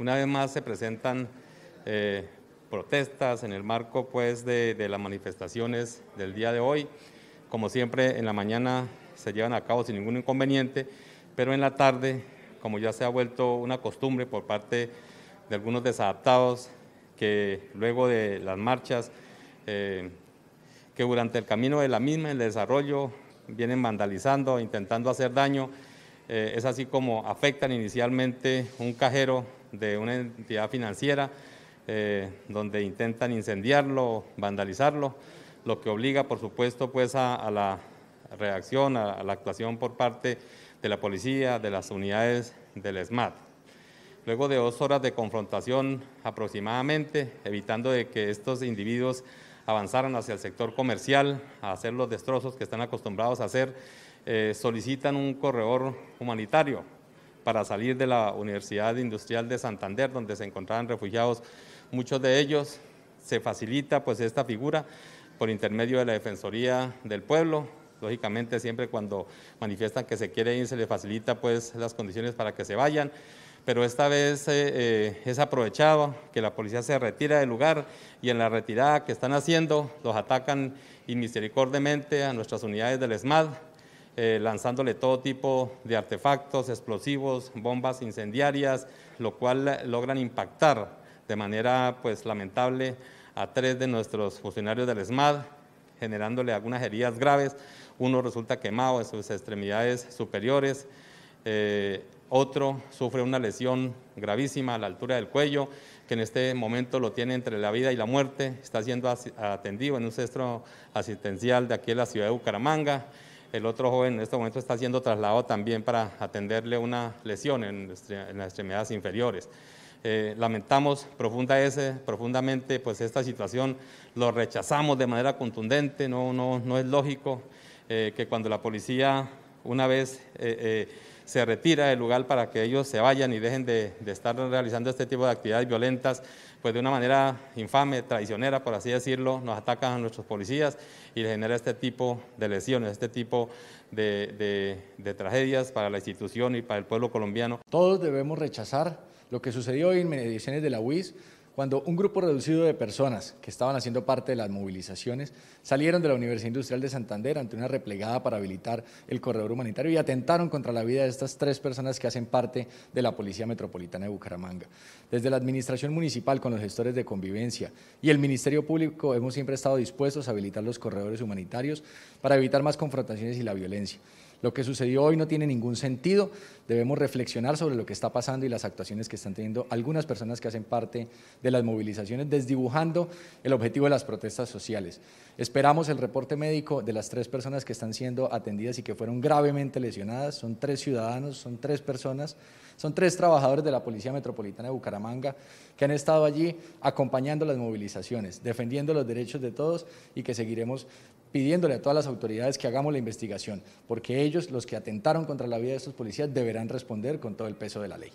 Una vez más se presentan eh, protestas en el marco pues, de, las manifestaciones del día de hoy. Como siempre, en la mañana se llevan a cabo sin ningún inconveniente, pero en la tarde, como ya se ha vuelto una costumbre por parte de algunos desadaptados, que luego de las marchas, eh, que durante el camino de la misma, el desarrollo, vienen vandalizando, intentando hacer daño. Eh, es así como afectan inicialmente un cajero de una entidad financiera eh, donde intentan incendiarlo, vandalizarlo, lo que obliga, por supuesto, pues a, la reacción, a, la actuación por parte de la policía, de las unidades del SMAT. Luego de dos horas de confrontación aproximadamente, evitando de que estos individuos avanzaran hacia el sector comercial, a hacer los destrozos que están acostumbrados a hacer, eh, solicitan un corredor humanitario para salir de la Universidad Industrial de Santander, donde se encontraban refugiados muchos de ellos. Se facilita pues esta figura por intermedio de la Defensoría del Pueblo. Lógicamente siempre cuando manifiestan que se quiere ir se les facilita pues las condiciones para que se vayan pero esta vez eh, eh, es aprovechado que la policía se retira del lugar y en la retirada que están haciendo los atacan inmisericordiamente a nuestras unidades del ESMAD, eh, lanzándole todo tipo de artefactos, explosivos, bombas incendiarias, lo cual logran impactar de manera pues lamentable a tres de nuestros funcionarios del SMAD, generándole algunas heridas graves. Uno resulta quemado en sus extremidades superiores, eh, otro sufre una lesión gravísima a la altura del cuello, que en este momento lo tiene entre la vida y la muerte, está siendo atendido en un centro asistencial de aquí en la ciudad de Bucaramanga. El otro joven en este momento está siendo trasladado también para atenderle una lesión en, las extremidades inferiores. Eh, lamentamos profunda profundamente pues esta situación, lo rechazamos de manera contundente, no, no, no es lógico eh, que cuando la policía una vez eh, se retira del lugar para que ellos se vayan y dejen de, estar realizando este tipo de actividades violentas, pues de una manera infame, traicionera, por así decirlo, nos atacan a nuestros policías y les genera este tipo de lesiones, este tipo de, tragedias para la institución y para el pueblo colombiano. Todos debemos rechazar lo que sucedió hoy en mediciones de la UIS, cuando un grupo reducido de personas que estaban haciendo parte de las movilizaciones salieron de la Universidad Industrial de Santander ante una replegada para habilitar el corredor humanitario y atentaron contra la vida de estas tres personas que hacen parte de la Policía Metropolitana de Bucaramanga. Desde la Administración Municipal, con los gestores de convivencia y el Ministerio Público, hemos siempre estado dispuestos a habilitar los corredores humanitarios para evitar más confrontaciones y la violencia. Lo que sucedió hoy no tiene ningún sentido. Debemos reflexionar sobre lo que está pasando y las actuaciones que están teniendo algunas personas que hacen parte de las movilizaciones, desdibujando el objetivo de las protestas sociales. Esperamos el reporte médico de las tres personas que están siendo atendidas y que fueron gravemente lesionadas. Son tres ciudadanos, son tres personas, son tres trabajadores de la Policía Metropolitana de Bucaramanga que han estado allí acompañando las movilizaciones, defendiendo los derechos de todos y que seguiremos pidiéndole a todas las autoridades que hagamos la investigación, porque ellos, los que atentaron contra la vida de estos policías, deberán responder con todo el peso de la ley.